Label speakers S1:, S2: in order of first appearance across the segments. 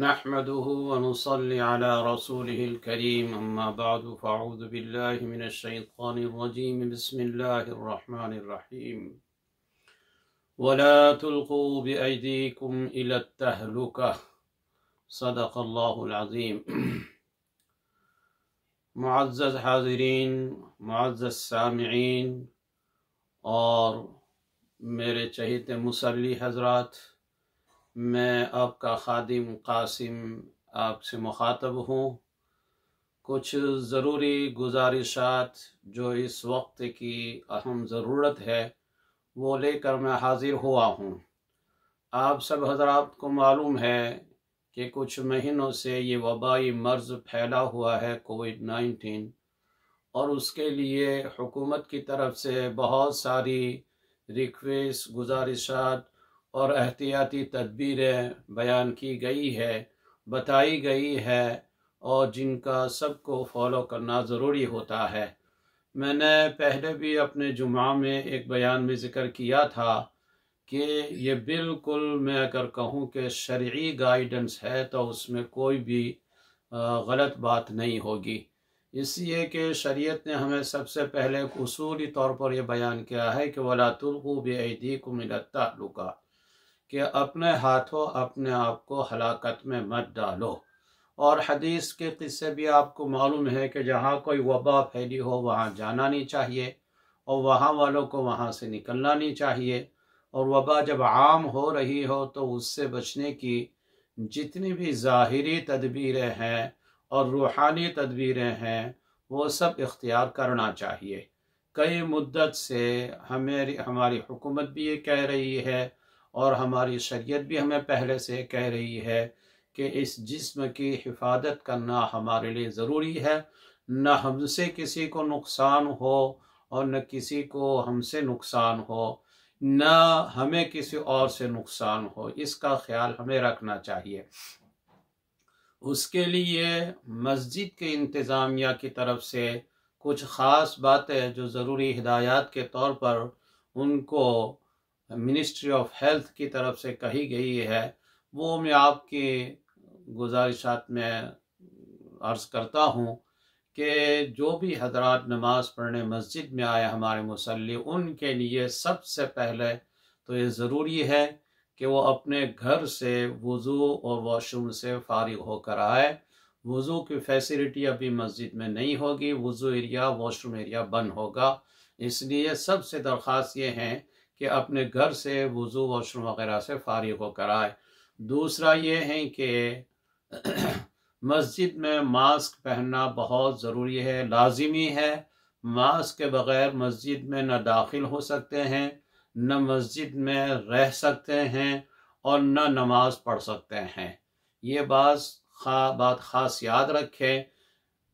S1: نحمده ونصلي على رسوله الكريم أما بعد فأعوذ بالله من الشيطان الرجيم بسم الله الرحمن الرحيم ولا تلقوا بأيديكم إلى التهلكة صدق الله العظيم معزز حاضرين معزز سامعين اور میرے چہیتے مسلی حضرات मैं आपका खादिम कासिम आपसे मुखातब हूँ कुछ ज़रूरी गुजारिशात जो इस वक्त की अहम ज़रूरत है वो लेकर मैं हाजिर हुआ हूँ आप सब हजरात को मालूम है कि कुछ महीनों से ये वबाई मर्ज़ फैला हुआ है कोविड नाइन्टीन और उसके लिए हुकूमत की तरफ से बहुत सारी रिक्वेस्ट गुजारिशात और एहतियाती तदबीरें बयान की गई है बताई गई है और जिनका सबको फॉलो करना ज़रूरी होता है मैंने पहले भी अपने जुमा में एक बयान में ज़िक्र किया था कि ये बिल्कुल मैं अगर कहूँ कि शर्य गाइडेंस है तो उसमें कोई भी गलत बात नहीं होगी इसलिए कि शरीयत ने हमें सबसे पहले असूली तौर पर यह बयान किया है कि वला तुलकू बेदी को मिलता लुका कि अपने हाथों अपने आप को हलाकत में मत डालो और हदीस के किस्से भी आपको मालूम है कि जहाँ कोई वबा फैली हो वहाँ जाना नहीं चाहिए और वहाँ वालों को वहाँ से निकलना नहीं चाहिए और वबा जब आम हो रही हो तो उससे बचने की जितनी भी ज़ाहरी तदबीरें हैं और रूहानी तदबीरें हैं वो सब इख्तियार करना चाहिए कई मुद्दत से हमारी हमारी हुकूमत भी ये कह रही है और हमारी शरीयत भी हमें पहले से कह रही है कि इस जिस्म की हिफाजत करना हमारे लिए ज़रूरी है न हमसे किसी को नुकसान हो और न किसी को हमसे नुकसान हो न हमें किसी और से नुकसान हो इसका ख्याल हमें रखना चाहिए उसके लिए मस्जिद के इंतज़ामिया की तरफ से कुछ ख़ास बातें जो ज़रूरी हिदायत के तौर पर उनको मिनिस्ट्री ऑफ हेल्थ की तरफ से कही गई है वो मैं आपके गुजारिशात में अर्ज़ करता हूँ कि जो भी हजरात नमाज पढ़ने मस्जिद में आए हमारे मुसल उनके लिए सबसे पहले तो ये ज़रूरी है कि वो अपने घर से वज़ू और वाशरूम से फारिग होकर आए वज़ू की फैसिलिटी अभी मस्जिद में नहीं होगी वज़ू एरिया वाशरूम एरिया बंद होगा इसलिए सबसे दरख्वास्त ये हैं कि अपने घर से वज़ू वाशरूम वगैरह से फारिग को कराए दूसरा ये है कि मस्जिद में मास्क पहनना बहुत ज़रूरी है लाजिमी है मास्क के बग़ैर मस्जिद में न दाखिल हो सकते हैं न मस्जिद में रह सकते हैं और न नमाज पढ़ सकते हैं ये बात खा बात ख़ास याद रखें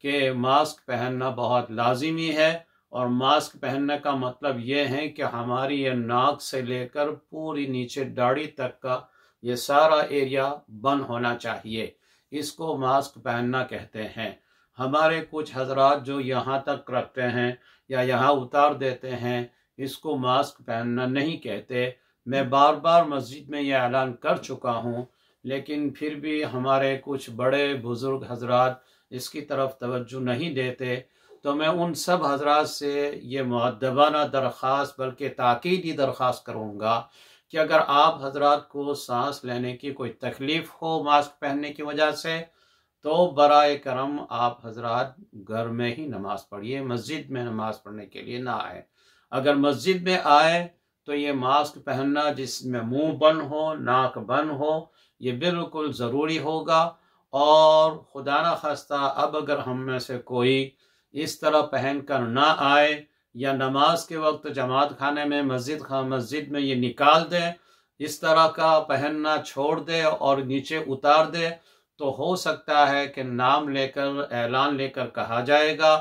S1: कि मास्क पहनना बहुत लाजिमी है और मास्क पहनने का मतलब ये है कि हमारी ये नाक से लेकर पूरी नीचे दाढ़ी तक का ये सारा एरिया बंद होना चाहिए इसको मास्क पहनना कहते हैं हमारे कुछ हजरात जो यहाँ तक रखते हैं या यहाँ उतार देते हैं इसको मास्क पहनना नहीं कहते मैं बार बार मस्जिद में यह ऐलान कर चुका हूँ लेकिन फिर भी हमारे कुछ बड़े बुज़ुर्ग हजरात इसकी तरफ तवज्जो नहीं देते तो मैं उन सब हजरात से ये मदबाना दरख्वास बल्कि ताक़ीदी दरख्वास करूँगा कि अगर आप हजरात को सांस लेने की कोई तकलीफ़ हो मास्क पहनने की वजह से तो बर करम आप हजरात घर में ही नमाज़ पढ़िए मस्जिद में नमाज़ पढ़ने के लिए ना आए अगर मस्जिद में आए तो ये मास्क पहनना जिसमें मुंह बंद हो नाक बंद हो ये बिल्कुल ज़रूरी होगा और खुदा न खास्ता अब अगर हम में से कोई इस तरह पहन कर ना आए या नमाज के वक्त जमात खाने में मस्जिद खा मस्जिद में ये निकाल दे इस तरह का पहनना छोड़ दे और नीचे उतार दे तो हो सकता है कि नाम लेकर ऐलान लेकर कहा जाएगा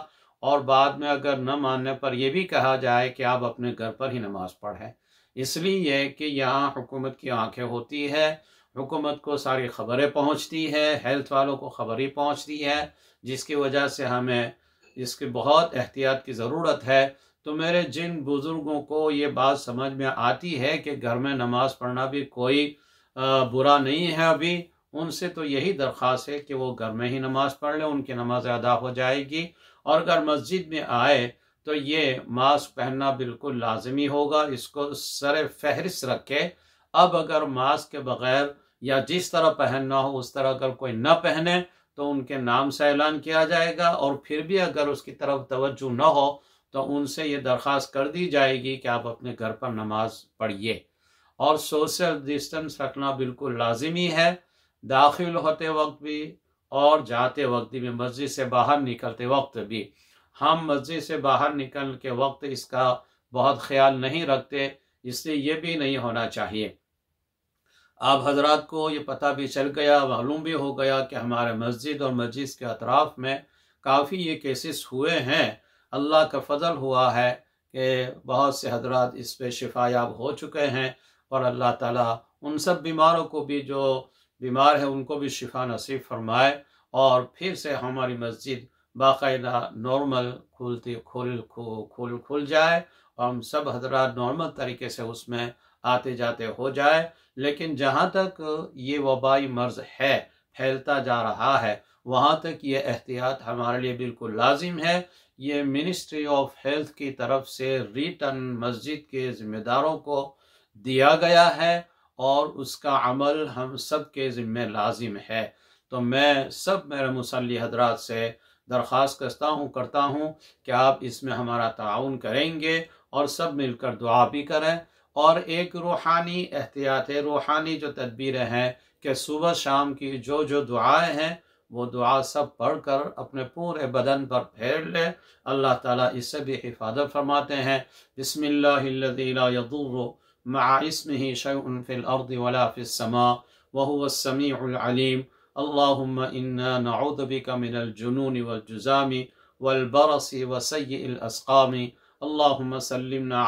S1: और बाद में अगर न मानने पर यह भी कहा जाए कि आप अपने घर पर ही नमाज पढ़ें इसलिए कि यहाँ हुकूमत की आंखें होती है हुकूमत को सारी खबरें पहुँचती है हेल्थ वालों को खबर ही पहुँचती है जिसकी वजह से हमें इसकी बहुत एहतियात की ज़रूरत है तो मेरे जिन बुज़ुर्गों को ये बात समझ में आती है कि घर में नमाज़ पढ़ना भी कोई बुरा नहीं है अभी उनसे तो यही दरख्वास्त है कि वो घर में ही नमाज़ पढ़ लें उनकी नमाज अदा हो जाएगी और अगर मस्जिद में आए तो ये मास्क पहनना बिल्कुल लाजमी होगा इसको सर फहरिस्त रखे अब अगर मास्क के बग़ैर या जिस तरह पहनना हो उस तरह अगर कोई न पहने तो उनके नाम से ऐलान किया जाएगा और फिर भी अगर उसकी तरफ तवज्जो न हो तो उनसे ये दरख्वास्त कर दी जाएगी कि आप अपने घर पर नमाज पढ़िए और सोशल डिस्टेंस रखना बिल्कुल लाजिमी है दाखिल होते वक्त भी और जाते वक्त भी मस्जिद से बाहर निकलते वक्त भी हम मस्जिद से बाहर निकल के वक्त इसका बहुत ख्याल नहीं रखते इसलिए ये भी नहीं होना चाहिए आप हजरात को ये पता भी चल गया मालूम भी हो गया कि हमारे मस्जिद और मस्जिद के अतराफ़ में काफ़ी ये केसेस हुए हैं अल्लाह का फजल हुआ है कि बहुत से हजरात इस पर शिफायाब हो चुके हैं और अल्लाह ताला उन सब बीमारों को भी जो बीमार है उनको भी शिफा नसीब फरमाए और फिर से हमारी मस्जिद बाकायदा नॉर्मल खुलती खुल खुल खुल खुल जाए और हम सब हजरात नॉर्मल तरीके से उसमें आते जाते हो जाए लेकिन जहाँ तक ये वबाई मर्ज है फैलता जा रहा है वहाँ तक ये एहतियात हमारे लिए बिल्कुल लाजिम है ये मिनिस्ट्री ऑफ हेल्थ की तरफ से रिटर्न मस्जिद के ज़िम्मेदारों को दिया गया है और उसका अमल हम सब के ज़िम्मे लाजिम है तो मैं सब मेरे मुसली हजरात से दरख्वास्त करता हूँ करता हूँ कि आप इसमें हमारा ताउन करेंगे और सब मिलकर दुआ भी करें और एक रूहानी एहतियात है रूहानी जो तदबीरें हैं कि सुबह शाम की जो जो दुआएं हैं वो दुआ सब पढ़कर अपने पूरे बदन पर फेर ले अल्लाह ताला इससे भी हिफाजत फरमाते हैं बसमिल्लादूर मास्म ही शफ़िल अर्द वलाफ़िलसमा वहुसमीम अल्लाम इन्नाबिका मिनलजुनून वलजुज़ामी वलबरसी वसैलअसकामी अल्लाम सल्लमना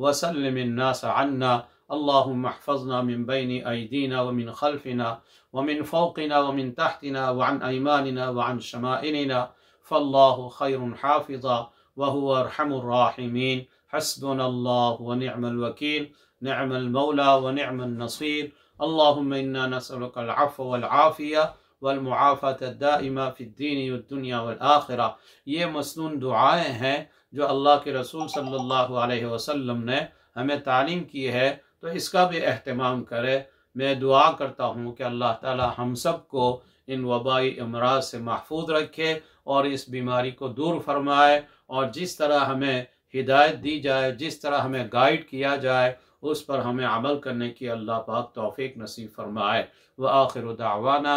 S1: وسلم الناس عنا اللهم احفظنا من بين أيدينا ومن خلفنا ومن فوقنا ومن تحتنا وعن أيماننا وعن شمائلنا فالله خير حافظا وهو أرحم الراحمين حسبنا الله ونعم الوكيل نعم المولى ونعم النصير اللهم إنا نسألك العفو والعافية वलमुआफ़त दाइमा फ़िद्दीन दुनिया वलआखिरा ये मसनून दुआएँ हैं जो अल्लाह के रसूल सल्लल्लाहु अलैहि वसल्लम ने हमें तालीम की है तो इसका भी अहतमाम करें मैं दुआ करता हूँ कि अल्लाह ताला हम सब को इन वबाई अमराज से महफूज रखे और इस बीमारी को दूर फरमाए और जिस तरह हमें हिदायत दी जाए जिस तरह हमें गाइड किया जाए उस पर हमें अमल करने की अल्लाह पाक तोफ़ी नसीब फरमाए व आखिर दावाना